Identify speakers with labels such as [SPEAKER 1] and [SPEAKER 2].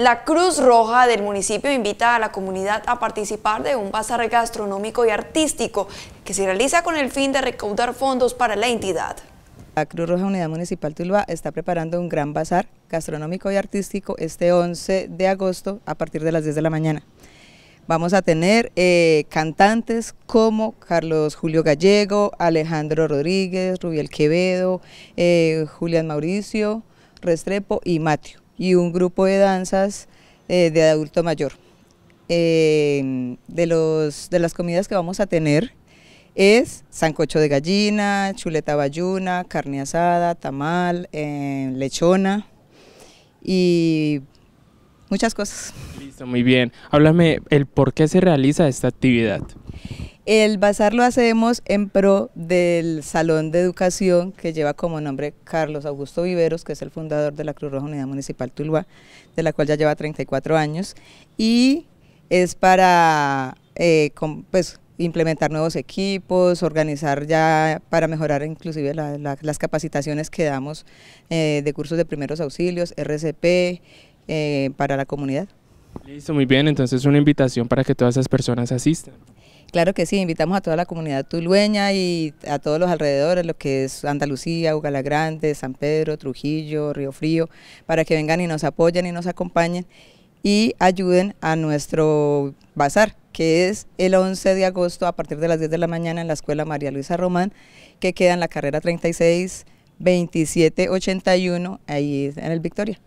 [SPEAKER 1] La Cruz Roja del municipio invita a la comunidad a participar de un bazar gastronómico y artístico que se realiza con el fin de recaudar fondos para la entidad. La Cruz Roja Unidad Municipal Tuluá está preparando un gran bazar gastronómico y artístico este 11 de agosto a partir de las 10 de la mañana. Vamos a tener eh, cantantes como Carlos Julio Gallego, Alejandro Rodríguez, Rubiel Quevedo, eh, Julián Mauricio, Restrepo y Matio y un grupo de danzas eh, de adulto mayor. Em, de, los, de las comidas que vamos a tener es sancocho de gallina, chuleta bayuna, carne asada, tamal, em, lechona y muchas cosas.
[SPEAKER 2] Listo, muy bien. Háblame el por qué se realiza esta actividad.
[SPEAKER 1] El bazar lo hacemos en pro del Salón de Educación que lleva como nombre Carlos Augusto Viveros, que es el fundador de la Cruz Roja Unidad Municipal Tuluá, de la cual ya lleva 34 años, y es para eh, pues, implementar nuevos equipos, organizar ya para mejorar inclusive las capacitaciones que damos eh, de cursos de primeros auxilios, RCP, eh, para la comunidad.
[SPEAKER 2] Listo, muy bien, entonces una invitación para que todas esas personas asistan.
[SPEAKER 1] Claro que sí, invitamos a toda la comunidad tulueña y a todos los alrededores, lo que es Andalucía, Ugala San Pedro, Trujillo, Río Frío, para que vengan y nos apoyen y nos acompañen y ayuden a nuestro bazar, que es el 11 de agosto a partir de las 10 de la mañana en la Escuela María Luisa Román, que queda en la carrera 36 2781, ahí en el Victoria.